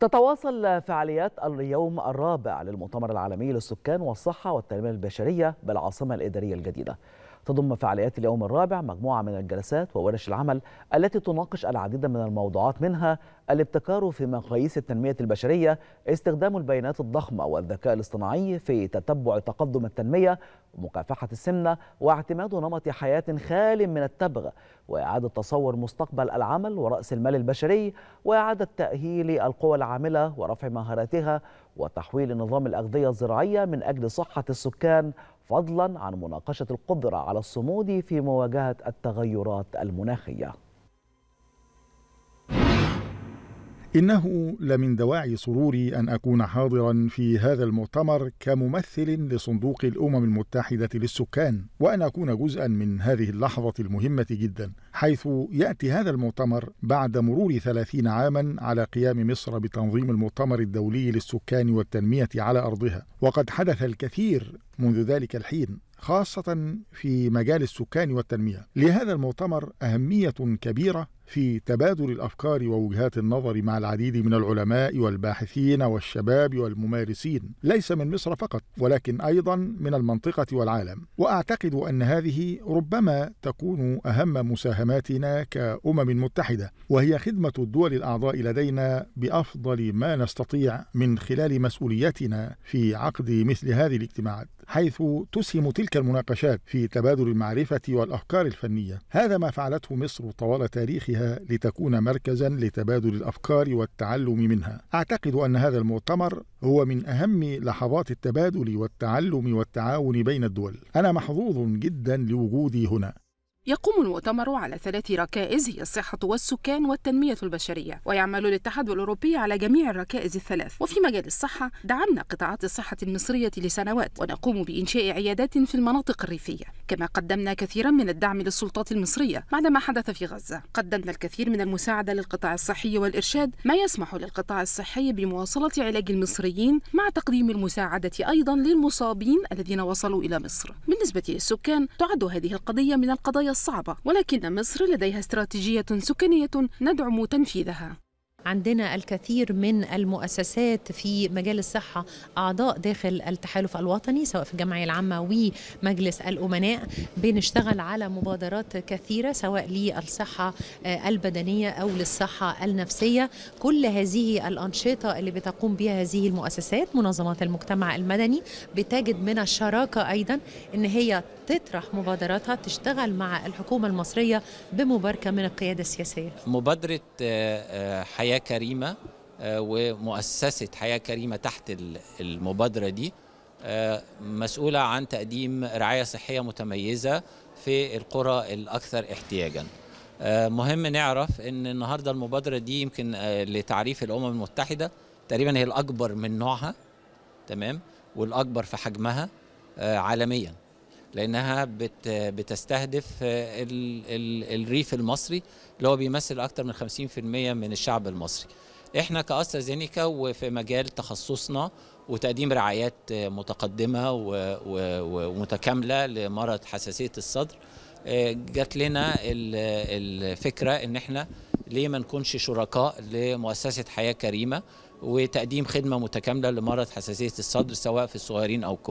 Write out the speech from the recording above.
تتواصل فعاليات اليوم الرابع للمؤتمر العالمي للسكان والصحة والتنمية البشرية بالعاصمة الإدارية الجديدة تضم فعاليات اليوم الرابع مجموعة من الجلسات وورش العمل التي تناقش العديد من الموضوعات منها الابتكار في مقاييس التنمية البشرية استخدام البيانات الضخمة والذكاء الاصطناعي في تتبع تقدم التنمية ومكافحة السمنة واعتماد نمط حياة خال من التبغ وإعادة تصور مستقبل العمل ورأس المال البشري وإعادة تأهيل القوى العاملة ورفع مهاراتها وتحويل نظام الأغذية الزراعية من أجل صحة السكان فضلا عن مناقشة القدرة على الصمود في مواجهة التغيرات المناخية إنه لمن دواعي سروري أن أكون حاضرا في هذا المؤتمر كممثل لصندوق الأمم المتحدة للسكان وأن أكون جزءا من هذه اللحظة المهمة جدا حيث يأتي هذا المؤتمر بعد مرور ثلاثين عاما على قيام مصر بتنظيم المؤتمر الدولي للسكان والتنمية على أرضها وقد حدث الكثير منذ ذلك الحين خاصة في مجال السكان والتنمية لهذا المؤتمر أهمية كبيرة في تبادل الافكار ووجهات النظر مع العديد من العلماء والباحثين والشباب والممارسين ليس من مصر فقط ولكن ايضا من المنطقه والعالم واعتقد ان هذه ربما تكون اهم مساهماتنا كامم متحده وهي خدمه الدول الاعضاء لدينا بافضل ما نستطيع من خلال مسؤوليتنا في عقد مثل هذه الاجتماعات حيث تسهم تلك المناقشات في تبادل المعرفه والافكار الفنيه هذا ما فعلته مصر طوال تاريخها بها لتكون مركزا لتبادل الافكار والتعلم منها. اعتقد ان هذا المؤتمر هو من اهم لحظات التبادل والتعلم والتعاون بين الدول. انا محظوظ جدا لوجودي هنا. يقوم المؤتمر على ثلاث ركائز هي الصحة والسكان والتنمية البشرية ويعمل الاتحاد الأوروبي على جميع الركائز الثلاث وفي مجال الصحة دعمنا قطاعات الصحة المصرية لسنوات ونقوم بإنشاء عيادات في المناطق الريفية كما قدمنا كثيرا من الدعم للسلطات المصرية بعد ما حدث في غزة قدمنا الكثير من المساعدة للقطاع الصحي والإرشاد ما يسمح للقطاع الصحي بمواصلة علاج المصريين مع تقديم المساعدة أيضا للمصابين الذين وصلوا إلى مصر بالنسبة للسكان تعد هذه القضية من القضايا الصعبة ولكن مصر لديها استراتيجية سكانية ندعم تنفيذها عندنا الكثير من المؤسسات في مجال الصحة أعضاء داخل التحالف الوطني سواء في الجمعية العامة ومجلس الأمناء بنشتغل على مبادرات كثيرة سواء للصحة آه، البدنية أو للصحة النفسية كل هذه الأنشطة اللي بتقوم بها هذه المؤسسات منظمات المجتمع المدني بتجد من الشراكة أيضا إن هي تطرح مبادراتها تشتغل مع الحكومة المصرية بمباركة من القيادة السياسية مبادرة آه، آه، حياة كريمة آه، ومؤسسة حياة كريمة تحت المبادرة دي آه، مسؤولة عن تقديم رعاية صحية متميزة في القرى الأكثر احتياجاً آه، مهم نعرف ان النهارده المبادره دي يمكن لتعريف الامم المتحده تقريبا هي الاكبر من نوعها تمام والاكبر في حجمها عالميا لانها بتستهدف الريف المصري اللي هو بيمثل اكثر من 50% من الشعب المصري احنا زينيكا وفي مجال تخصصنا وتقديم رعايات متقدمه ومتكامله لمرض حساسيه الصدر جات لنا الفكره ان احنا ليه ما نكونش شركاء لمؤسسه حياه كريمه وتقديم خدمه متكامله لمرض حساسيه الصدر سواء في الصغيرين او الكبار